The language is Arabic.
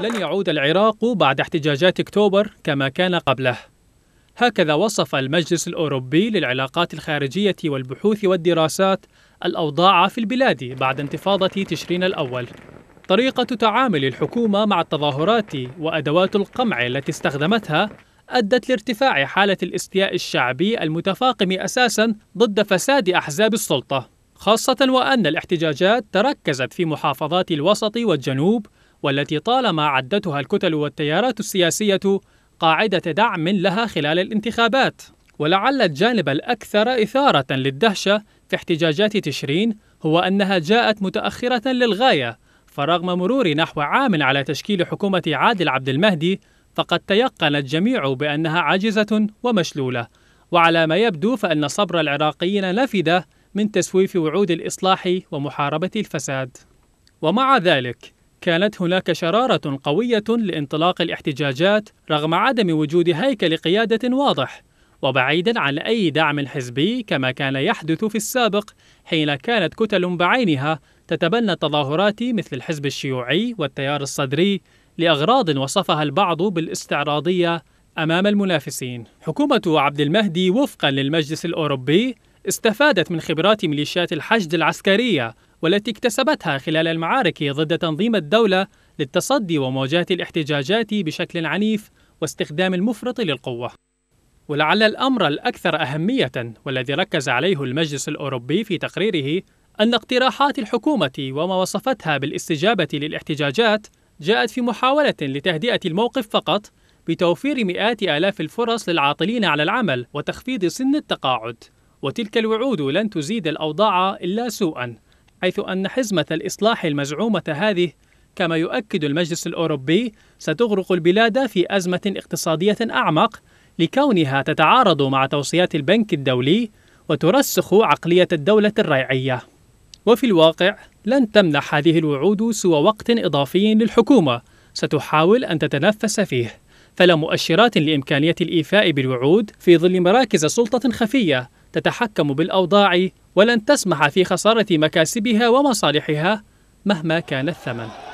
لن يعود العراق بعد احتجاجات اكتوبر كما كان قبله هكذا وصف المجلس الأوروبي للعلاقات الخارجية والبحوث والدراسات الأوضاع في البلاد بعد انتفاضة تشرين الأول طريقة تعامل الحكومة مع التظاهرات وأدوات القمع التي استخدمتها أدت لارتفاع حالة الاستياء الشعبي المتفاقم أساسا ضد فساد أحزاب السلطة خاصة وأن الاحتجاجات تركزت في محافظات الوسط والجنوب والتي طالما عدتها الكتل والتيارات السياسية قاعدة دعم لها خلال الانتخابات ولعل الجانب الأكثر إثارة للدهشة في احتجاجات تشرين هو أنها جاءت متأخرة للغاية فرغم مرور نحو عام على تشكيل حكومة عادل عبد المهدي فقد تيقن الجميع بأنها عاجزة ومشلولة وعلى ما يبدو فإن صبر العراقيين نفد من تسويف وعود الإصلاح ومحاربة الفساد ومع ذلك كانت هناك شرارة قوية لانطلاق الاحتجاجات رغم عدم وجود هيكل قيادة واضح وبعيدا عن أي دعم حزبي كما كان يحدث في السابق حين كانت كتل بعينها تتبنى التظاهرات مثل الحزب الشيوعي والتيار الصدري لأغراض وصفها البعض بالاستعراضية أمام المنافسين. حكومة عبد المهدي وفقا للمجلس الأوروبي استفادت من خبرات ميليشيات الحشد العسكرية والتي اكتسبتها خلال المعارك ضد تنظيم الدولة للتصدي ومواجهة الاحتجاجات بشكل عنيف واستخدام المفرط للقوة. ولعل الأمر الأكثر أهمية والذي ركز عليه المجلس الأوروبي في تقريره أن اقتراحات الحكومة وما وصفتها بالاستجابة للاحتجاجات جاءت في محاولة لتهدئة الموقف فقط بتوفير مئات آلاف الفرص للعاطلين على العمل وتخفيض سن التقاعد وتلك الوعود لن تزيد الأوضاع إلا سوءًا حيث أن حزمة الإصلاح المزعومة هذه كما يؤكد المجلس الأوروبي ستغرق البلاد في أزمة اقتصادية أعمق لكونها تتعارض مع توصيات البنك الدولي وترسخ عقلية الدولة الريعية وفي الواقع لن تمنح هذه الوعود سوى وقت إضافي للحكومة ستحاول أن تتنفس فيه فلا مؤشرات لإمكانية الإيفاء بالوعود في ظل مراكز سلطة خفية تتحكم بالأوضاع ولن تسمح في خسارة مكاسبها ومصالحها مهما كان الثمن